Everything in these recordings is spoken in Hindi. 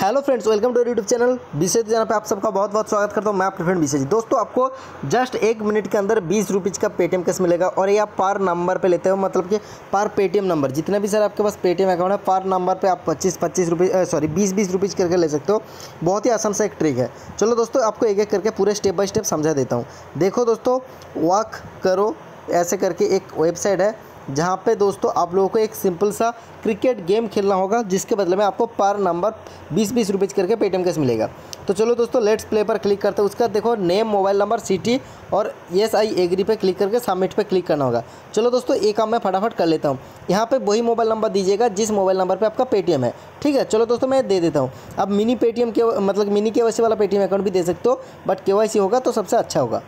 hello friends welcome to YouTube channel विशेष जाना पे आप सबका बहुत बहुत स्वागत करता हूँ मैं आपके फ्रेंड विशेष दोस्तों आपको जस्ट एक मिनट के अंदर बीस रुपीज़ का पेटीएम कैश मिलेगा और ये आप पर नंबर पे लेते हो मतलब कि पर पेटीएम नंबर जितना भी सर आपके पास पेटीएम अकाउंट है पर नंबर पर आप पच्चीस पच्चीस सॉरी बीस बीस रुपीज़ करके ले सकते हो बहुत ही आसान सा एक ट्रिक है चलो दोस्तों आपको एक एक करके पूरे स्टेप बाय स्टेप समझा देता हूँ देखो दोस्तों वॉक करो ऐसे करके एक वेबसाइट है जहाँ पे दोस्तों आप लोगों को एक सिंपल सा क्रिकेट गेम खेलना होगा जिसके बदले में आपको पर नंबर बीस बीस रुपीज़ करके पेटीएम कैश मिलेगा तो चलो दोस्तों लेट्स प्ले पर क्लिक करते हैं उसका देखो नेम मोबाइल नंबर सिटी और यस आई एग्री पे क्लिक करके सबमिट पे क्लिक करना होगा चलो दोस्तों एक काम मैं फटाफट कर लेता हूँ यहाँ पे वही मोबाइल नंबर दीजिएगा जिस मोबाइल नंबर पर आपका पेटीएम है ठीक है चलो दोस्तों मैं दे देता हूँ अब मिनी पेटीएम के मतलब मिनी के वाला पेटीएम अकाउंट भी दे सकते हो बट के होगा तो सबसे अच्छा होगा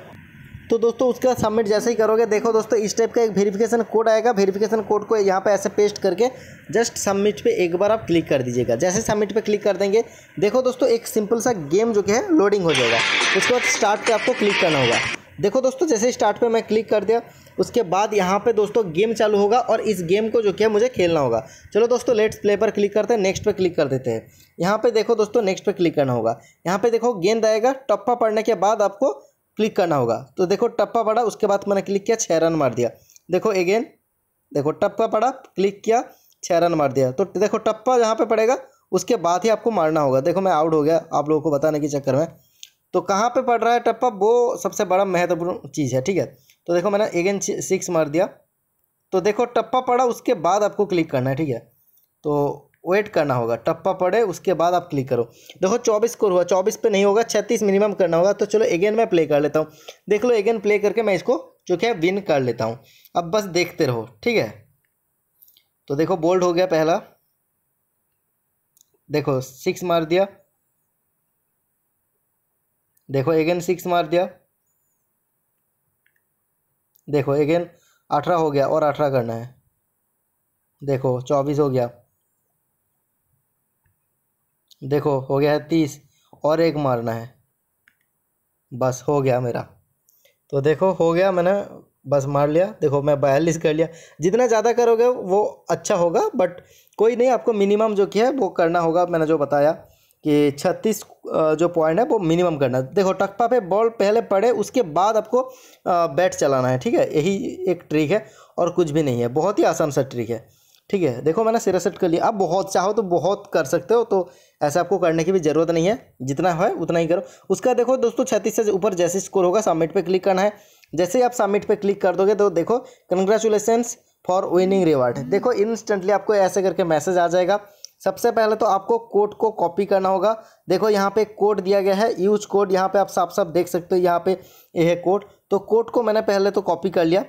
तो दोस्तों उसके बाद सबमिट जैसे ही करोगे देखो दोस्तों इस टाइप का एक वेरिफिकेशन कोड आएगा वेरिफिकेशन कोड को यहाँ पर ऐसे पेस्ट करके जस्ट सबमिट पे एक बार आप क्लिक कर दीजिएगा जैसे सबमिट पे क्लिक कर देंगे देखो दोस्तों एक सिंपल सा गेम जो कि है लोडिंग हो जाएगा उसके बाद स्टार्ट पर आपको क्लिक करना होगा देखो दोस्तों जैसे स्टार्ट पे मैं क्लिक कर दिया उसके बाद यहाँ पे दोस्तों गेम चालू होगा और इस गेम को जो क्या मुझे खेलना होगा चलो दोस्तों लेट्स प्ले पर क्लिक करते हैं नेक्स्ट पे क्लिक कर देते हैं यहाँ पे देखो दोस्तों नेक्स्ट पे क्लिक करना होगा यहाँ पे देखो गेंद आएगा टप्पा पड़ने के बाद आपको क्लिक करना होगा तो देखो टप्पा पड़ा उसके बाद मैंने क्लिक किया छः रन मार दिया देखो अगेन देखो टप्पा पड़ा क्लिक किया छः रन मार दिया तो देखो टप्पा जहाँ पे पड़ेगा उसके बाद ही आपको मारना होगा देखो मैं आउट हो गया आप लोगों को बताने के चक्कर में तो कहाँ पे पड़ रहा है टप्पा वो सबसे बड़ा महत्वपूर्ण चीज़ है ठीक है तो देखो मैंने अगेन सिक्स मार दिया तो देखो टप्पा पड़ा उसके बाद आपको क्लिक करना है ठीक है तो वेट करना होगा टप्पा पड़े उसके बाद आप क्लिक करो देखो चौबीस स्कोर हुआ चौबीस पे नहीं होगा छत्तीस मिनिमम करना होगा तो चलो अगेन मैं प्ले कर लेता हूँ देख लो अगेन प्ले करके मैं इसको जो क्या विन कर लेता हूँ अब बस देखते रहो ठीक है तो देखो बोल्ड हो गया पहला देखो सिक्स मार दिया देखो अगेन सिक्स मार दिया देखो अगेन अठारह हो गया और अठारह करना है देखो चौबीस हो गया देखो हो गया है तीस और एक मारना है बस हो गया मेरा तो देखो हो गया मैंने बस मार लिया देखो मैं बयालीस कर लिया जितना ज़्यादा करोगे वो अच्छा होगा बट कोई नहीं आपको मिनिमम जो किया है वो करना होगा मैंने जो बताया कि छत्तीस जो पॉइंट है वो मिनिमम करना देखो टक्पा पे बॉल पहले पड़े उसके बाद आपको बैट चलाना है ठीक है यही एक ट्रिक है और कुछ भी नहीं है बहुत ही आसान सा ट्रिक है ठीक है देखो मैंने सिरा सेट कर लिया आप बहुत चाहो तो बहुत कर सकते हो तो ऐसा आपको करने की भी ज़रूरत नहीं है जितना है उतना ही करो उसका देखो दोस्तों छत्तीस से ऊपर जैसे स्कोर होगा सबमिट पे क्लिक करना है जैसे ही आप सबमिट पे क्लिक कर दोगे तो देखो कंग्रेचुलेसन्स फॉर विनिंग रिवार्ड देखो इंस्टेंटली आपको ऐसे करके मैसेज आ जाएगा सबसे पहले तो आपको कोड को कॉपी करना होगा देखो यहाँ पे कोड दिया गया है यूज कोड यहाँ पे आप साफ साफ देख सकते हो यहाँ पे ये यह है कोड तो कोड को मैंने पहले तो कॉपी कर लिया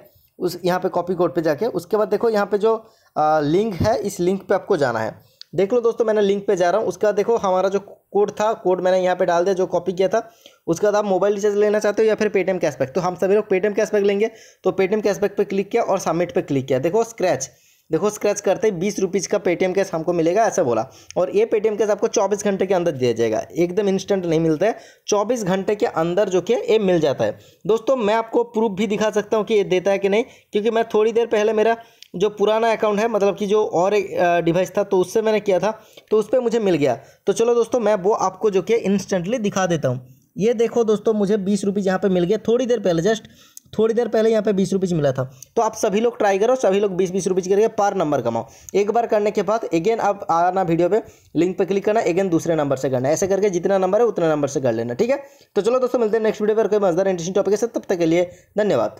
उस यहाँ पे कॉपी कोड पे जाके उसके बाद देखो यहाँ पे जो लिंक है इस लिंक पे आपको जाना है देख लो दोस्तों मैंने लिंक पे जा रहा हूँ उसका देखो हमारा जो कोड था कोड मैंने यहाँ पे डाल दिया जो कॉपी किया था उसके बाद आप मोबाइल रिचार्ज लेना चाहते हो या फिर पेटीएम कैशबैक तो हम सभी लोग पेटीएम कैशबैक लेंगे तो पेटीएम कैशबैक पे क्लिक किया और सबमिट पे क्लिक किया देखो स्क्रैच देखो स्क्रैच करते ही बीस रुपीज़ का पेटीएम कैश हमको मिलेगा ऐसा बोला और ये पेटीएम कैश आपको चौबीस घंटे के अंदर दिया जाएगा एकदम इंस्टेंट नहीं मिलता है चौबीस घंटे के अंदर जो कि ये मिल जाता है दोस्तों मैं आपको प्रूफ भी दिखा सकता हूँ कि ये देता है कि नहीं क्योंकि मैं थोड़ी देर पहले मेरा जो पुराना अकाउंट है मतलब कि जो और एक डिवाइस था तो उससे मैंने किया था तो उस पर मुझे मिल गया तो चलो दोस्तों मैं वो आपको जो कि इंस्टेंटली दिखा देता हूँ ये देखो दोस्तों मुझे बीस रुपीज़ यहाँ पर मिल गया थोड़ी देर पहले जस्ट थोड़ी देर पहले यहाँ पे बीस रुपीज़ मिला था तो आप सभी लोग ट्राई करो सभी लोग बीस बीस रुपीज़ करके पर नंबर कमाओ एक बार करने के बाद अगेन आप आना वीडियो पे लिंक पे क्लिक करना अगेन दूसरे नंबर से करना ऐसे करके जितना नंबर है उतना नंबर से कर लेना ठीक है तो चलो दोस्तों मिलते हैं नेक्स्ट वीडियो पर कोई मजदार इंटरेस्टिंग टॉपिक है तब तक के लिए धन्यवाद